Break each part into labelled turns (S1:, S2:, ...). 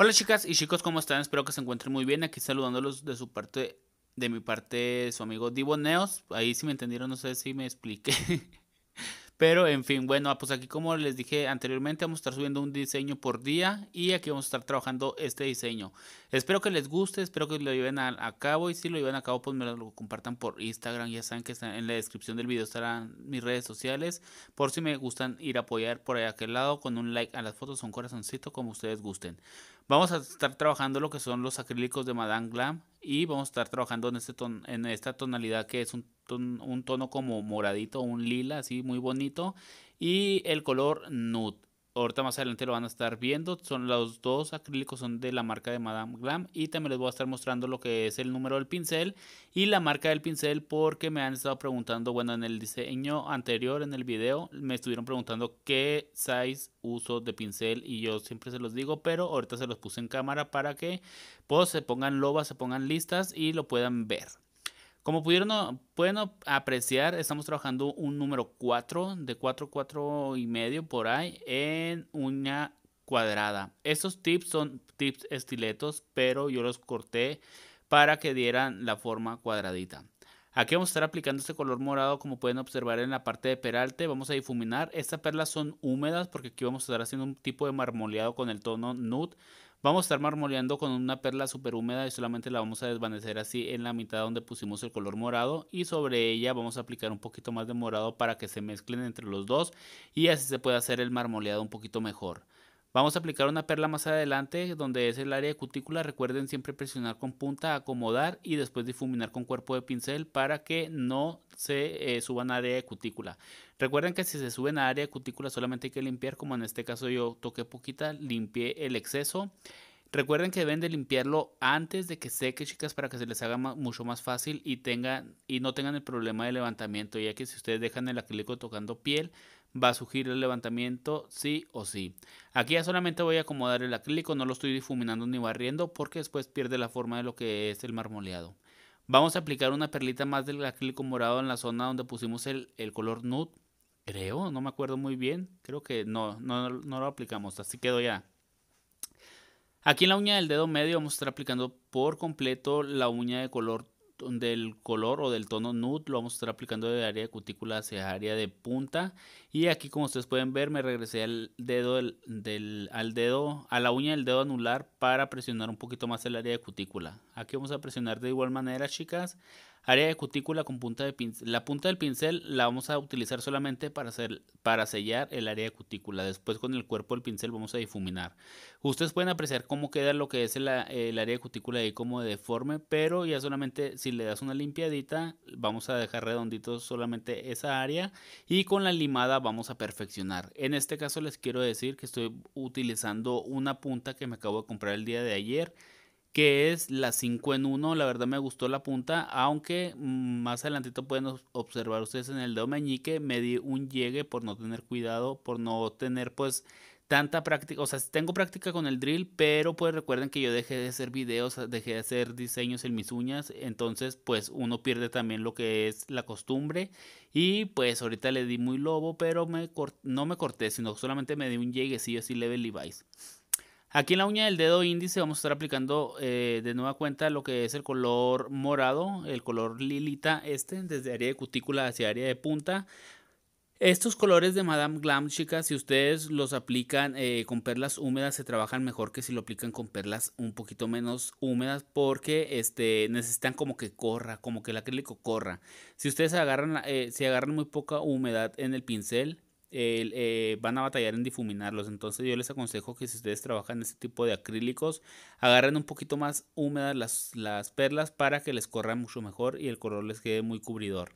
S1: Hola chicas y chicos, ¿cómo están? Espero que se encuentren muy bien. Aquí saludándolos de su parte, de mi parte, su amigo Divo Ahí si me entendieron, no sé si me expliqué. Pero en fin, bueno, pues aquí como les dije anteriormente, vamos a estar subiendo un diseño por día y aquí vamos a estar trabajando este diseño. Espero que les guste, espero que lo lleven a, cabo y si lo llevan a cabo, pues me lo compartan por Instagram. Ya saben que en la descripción del video estarán mis redes sociales por si me gustan ir a apoyar por ahí aquel lado con un like a las fotos, o un corazoncito, como ustedes gusten. Vamos a estar trabajando lo que son los acrílicos de Madame Glam y vamos a estar trabajando en, este esta tonalidad que es un, un tono como moradito, un lila, así muy bonito y el color nude ahorita más adelante lo van a estar viendo. Son los dos acrílicos son de la marca de Madame Glam y también les voy a estar mostrando lo que es el número del pincel y la marca del pincel porque me han estado preguntando, bueno, en el diseño anterior en el video me estuvieron preguntando qué size uso de pincel y yo siempre se los digo, pero ahorita se los puse en cámara para que pues, se pongan lobas, se pongan listas y lo puedan ver. Como pudieron, pueden apreciar, estamos trabajando un número 4 de 4, 4 y medio por ahí en uña cuadrada. Estos tips son tips estiletos, pero yo los corté para que dieran la forma cuadradita. Aquí vamos a estar aplicando este color morado como pueden observar en la parte de peralte. Vamos a difuminar. Estas perlas son húmedas porque aquí vamos a estar haciendo un tipo de marmoleado con el tono nude. Vamos a estar marmoleando con una perla súper húmeda y solamente la vamos a desvanecer así en la mitad donde pusimos el color morado y sobre ella vamos a aplicar un poquito más de morado para que se mezclen entre los dos y así se puede hacer el marmoleado un poquito mejor. Vamos a aplicar una perla más adelante donde es el área de cutícula. Recuerden siempre presionar con punta, acomodar y después difuminar con cuerpo de pincel para que no se suba eh, suban a área de cutícula. Recuerden que si se suben a área de cutícula solamente hay que limpiar, como en este caso yo toqué poquita, limpié el exceso. Recuerden que deben de limpiarlo antes de que seque, chicas, para que se les haga mucho más fácil y, tengan, y no tengan el problema de levantamiento, ya que si ustedes dejan el acrílico tocando piel, va a surgir el levantamiento sí o sí. Aquí ya solamente voy a acomodar el acrílico, no lo estoy difuminando ni barriendo porque después pierde la forma de lo que es el marmoleado. Vamos a aplicar una perlita más del acrílico morado en la zona donde pusimos el, color nude, creo, no me acuerdo muy bien, creo que no, no, no lo aplicamos, así quedó ya. Aquí en la uña del dedo medio vamos a estar aplicando por completo la uña de color del color o del tono nude lo vamos a estar aplicando de área de cutícula hacia área de punta y aquí como ustedes pueden ver me regresé al dedo del, al dedo a la uña del dedo anular para presionar un poquito más el área de cutícula aquí vamos a presionar de igual manera chicas Área de cutícula con punta de pincel. La punta del pincel la vamos a utilizar solamente para, hacer, para sellar el área de cutícula. Después con el cuerpo del pincel vamos a difuminar. Ustedes pueden apreciar cómo queda lo que es el, área de cutícula ahí como deforme, pero ya solamente si le das una limpiadita vamos a dejar redondito solamente esa área y con la limada vamos a perfeccionar. En este caso les quiero decir que estoy utilizando una punta que me acabo de comprar el día de ayer que es la 5 en 1. La verdad me gustó la punta, aunque mm, más adelantito pueden observar ustedes en el dedo meñique, me di un llegue por no tener cuidado, por no tener pues tanta práctica, o sea, tengo práctica con el drill, pero pues recuerden que yo dejé de hacer videos, dejé de hacer diseños en mis uñas, entonces pues uno pierde también lo que es la costumbre y pues ahorita le di muy lobo, pero me no me corté, sino solamente me di un lleguecillo así level vice Aquí en la uña del dedo índice vamos a estar aplicando eh, de nueva cuenta lo que es el color morado, el color lilita este, desde área de cutícula hacia área de punta. Estos colores de Madame Glam, chicas, si ustedes los aplican eh, con perlas húmedas, se trabajan mejor que si lo aplican con perlas un poquito menos húmedas porque este, necesitan como que corra, como que el acrílico corra. Si ustedes agarran, eh, agarran muy poca humedad en el pincel, eh, van a batallar en difuminarlos. Entonces yo les aconsejo que si ustedes trabajan este tipo de acrílicos, agarren un poquito más húmedas las, las perlas para que les corra mucho mejor y el color les quede muy cubridor.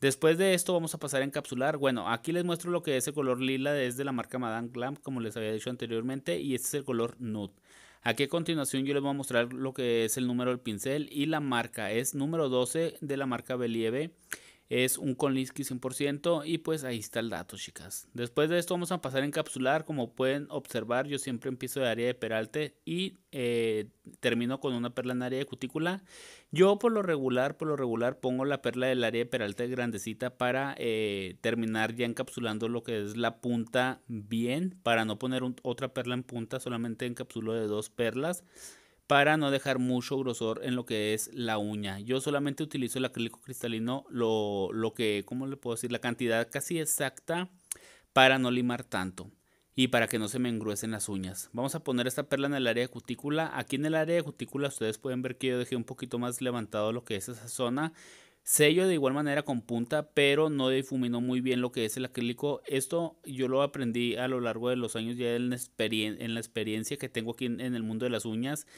S1: Después de esto vamos a pasar a encapsular. Bueno, aquí les muestro lo que es el color lila es de la marca Madame Glam, como les había dicho anteriormente, y este es el color nude. Aquí a continuación yo les voy a mostrar lo que es el número del pincel y la marca. Es número 12 de la marca Believe es un por 100% y pues ahí está el dato chicas. Después de esto vamos a pasar a encapsular, como pueden observar yo siempre empiezo de área de peralte y eh, termino con una perla en área de cutícula. Yo por lo regular, por lo regular pongo la perla del área de peralte grandecita para eh, terminar ya encapsulando lo que es la punta bien, para no poner otra perla en punta, solamente encapsulo de dos perlas para no dejar mucho grosor en lo que es la uña. Yo solamente utilizo el acrílico cristalino, lo, lo que, ¿cómo le puedo decir? La cantidad casi exacta para no limar tanto y para que no se me engruesen las uñas. Vamos a poner esta perla en el área de cutícula. Aquí en el área de cutícula ustedes pueden ver que yo dejé un poquito más levantado lo que es esa zona sello de igual manera con punta, pero no difuminó muy bien lo que es el acrílico. Esto yo lo aprendí a lo largo de los años ya en la, en la experiencia que tengo aquí en, el mundo de las uñas,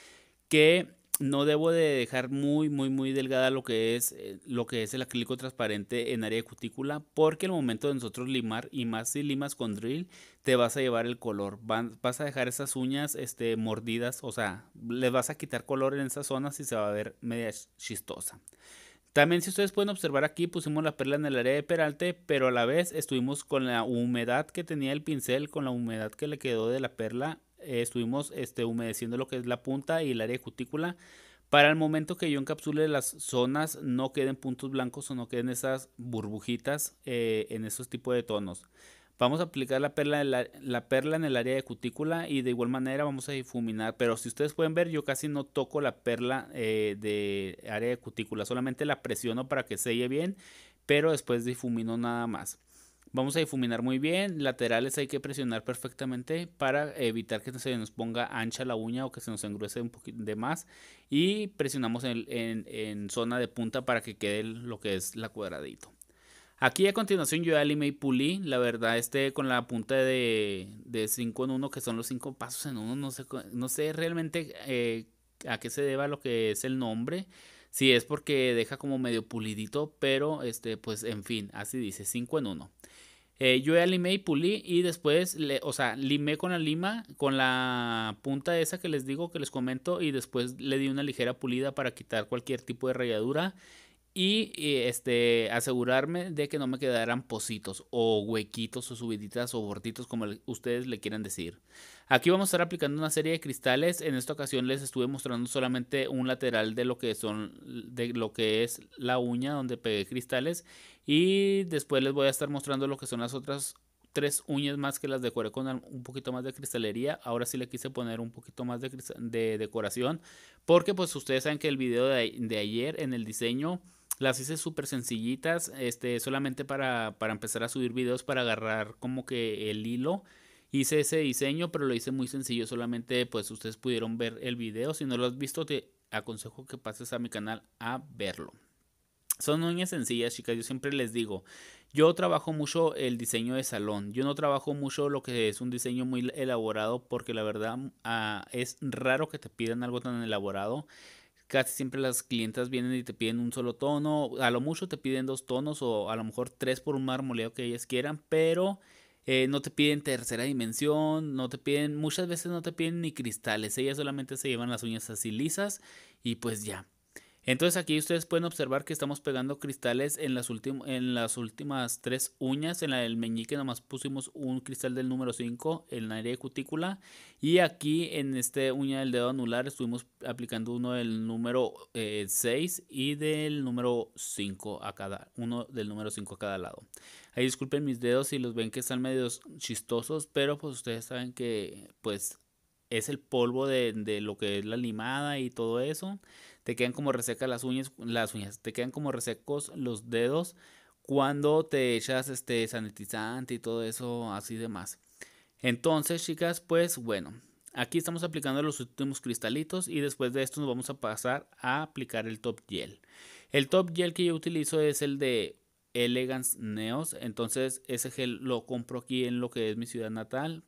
S1: que no debo de dejar muy, muy, muy delgada lo que es, eh, lo que es el acrílico transparente en área de cutícula, porque el momento de nosotros limar, y más si limas con drill, te vas a llevar el color, vas a dejar esas uñas este, mordidas, o sea, les vas a quitar color en esas zonas y se va a ver media chistosa. También si ustedes pueden observar aquí pusimos la perla en el área de peralte, pero a la vez estuvimos con la humedad que tenía el pincel, con la humedad que le quedó de la perla, eh, estuvimos este, humedeciendo lo que es la punta y el área cutícula para el momento que yo encapsule las zonas no queden puntos blancos o no queden esas burbujitas eh, en esos tipos de tonos. Vamos a aplicar la perla, en la, el área de cutícula y de igual manera vamos a difuminar. Pero si ustedes pueden ver, yo casi no toco la perla eh, de área de cutícula. Solamente la presiono para que selle bien, pero después difumino nada más. Vamos a difuminar muy bien, laterales hay que presionar perfectamente para evitar que se nos ponga ancha la uña o que se nos engruese un poquito de más. Y presionamos en, en zona de punta para que quede lo que es la cuadradito. Aquí a continuación yo ya limé y pulí, la verdad, este con la punta de 5 en 1, que son los 5 pasos en 1, no sé, no sé realmente eh, a qué se deba lo que es el nombre, si es porque deja como medio pulidito, pero este, pues en fin, así dice, 5 en 1. Eh, yo ya limé y pulí y después, le, o sea, limé con la lima, con la punta esa que les digo, que les comento, y después le di una ligera pulida para quitar cualquier tipo de rayadura y eh, este, asegurarme de que no me quedaran pocitos o huequitos o subiditas o borditos como ustedes le quieran decir. Aquí vamos a estar aplicando una serie de cristales. En esta ocasión les estuve mostrando solamente un lateral de lo que son de lo que es la uña donde pegué cristales y después les voy a estar mostrando lo que son las otras tres uñas más que las decoré con un poquito más de cristalería. Ahora sí le quise poner un poquito más de, decoración porque pues ustedes saben que el video de ayer en el diseño las hice súper sencillitas, este, solamente para, para empezar a subir videos, para agarrar como que el hilo. Hice ese diseño, pero lo hice muy sencillo, solamente pues ustedes pudieron ver el video. Si no lo has visto, te aconsejo que pases a mi canal a verlo. Son uñas sencillas, chicas. Yo siempre les digo, yo trabajo mucho el diseño de salón. Yo no trabajo mucho lo que es un diseño muy elaborado porque la verdad ah, es raro que te pidan algo tan elaborado casi siempre las clientas vienen y te piden un solo tono, a lo mucho te piden dos tonos o a lo mejor tres por un marmoleo que ellas quieran, pero eh, no te piden tercera dimensión, no te piden, muchas veces no te piden ni cristales, ellas solamente se llevan las uñas así lisas y pues ya. Entonces aquí ustedes pueden observar que estamos pegando cristales en las, últimas tres uñas. En la del meñique nomás pusimos un cristal del número 5 en la área de cutícula. Y aquí en esta uña del dedo anular estuvimos aplicando uno del número 6 eh, y del número 5 a cada uno del número 5 a cada lado. Ahí disculpen mis dedos si los ven que están medio chistosos, pero pues ustedes saben que pues es el polvo de, lo que es la limada y todo eso. Te quedan como resecas las uñas, las uñas, te quedan como resecos los dedos cuando te echas este sanitizante y todo eso así demás. Entonces, chicas, pues bueno, aquí estamos aplicando los últimos cristalitos y después de esto nos vamos a pasar a aplicar el top gel. El top gel que yo utilizo es el de Elegance Neos, entonces ese gel lo compro aquí en lo que es mi ciudad natal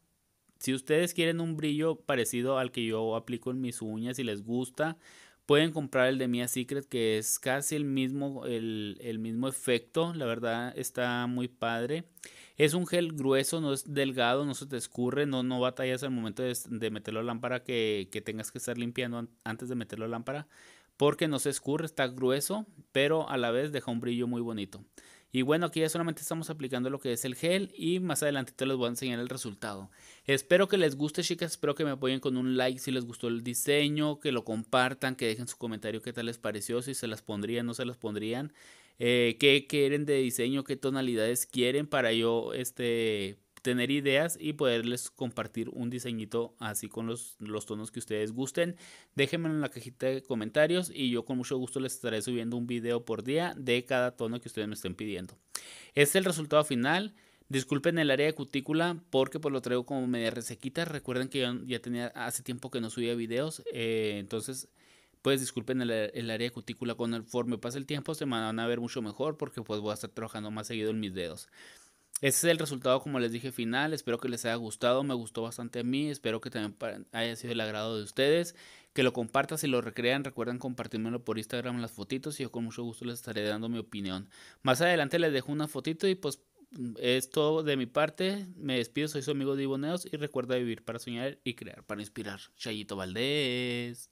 S1: si ustedes quieren un brillo parecido al que yo aplico en mis uñas y les gusta, pueden comprar el de Mia Secret que es casi el mismo, el, mismo efecto. La verdad está muy padre. Es un gel grueso, no es delgado, no se te escurre, no, no batallas al momento de, de meterlo a lámpara que, que, tengas que estar limpiando antes de meterlo a lámpara. Porque no se escurre, está grueso, pero a la vez deja un brillo muy bonito. Y bueno, aquí ya solamente estamos aplicando lo que es el gel y más adelante te les voy a enseñar el resultado. Espero que les guste chicas, espero que me apoyen con un like si les gustó el diseño, que lo compartan, que dejen su comentario qué tal les pareció, si se las pondrían, no se las pondrían, Que eh, qué quieren de diseño, qué tonalidades quieren para yo este, tener ideas y poderles compartir un diseñito así con los, tonos que ustedes gusten. Déjenmelo en la cajita de comentarios y yo con mucho gusto les estaré subiendo un video por día de cada tono que ustedes me estén pidiendo. Este es el resultado final. Disculpen el área de cutícula porque pues lo traigo como media resequita. Recuerden que yo ya tenía hace tiempo que no subía videos. Eh, entonces pues disculpen el, área de cutícula conforme pasa el tiempo se me van a ver mucho mejor porque pues voy a estar trabajando más seguido en mis dedos ese es el resultado, como les dije, final. Espero que les haya gustado. Me gustó bastante a mí. Espero que también haya sido el agrado de ustedes. Que lo compartan si lo recrean. Recuerden compartírmelo por Instagram las fotitos y yo con mucho gusto les estaré dando mi opinión. Más adelante les dejo una fotito y pues es todo de mi parte. Me despido. Soy su amigo Diboneos y recuerda vivir para soñar y crear para inspirar. Chayito Valdés.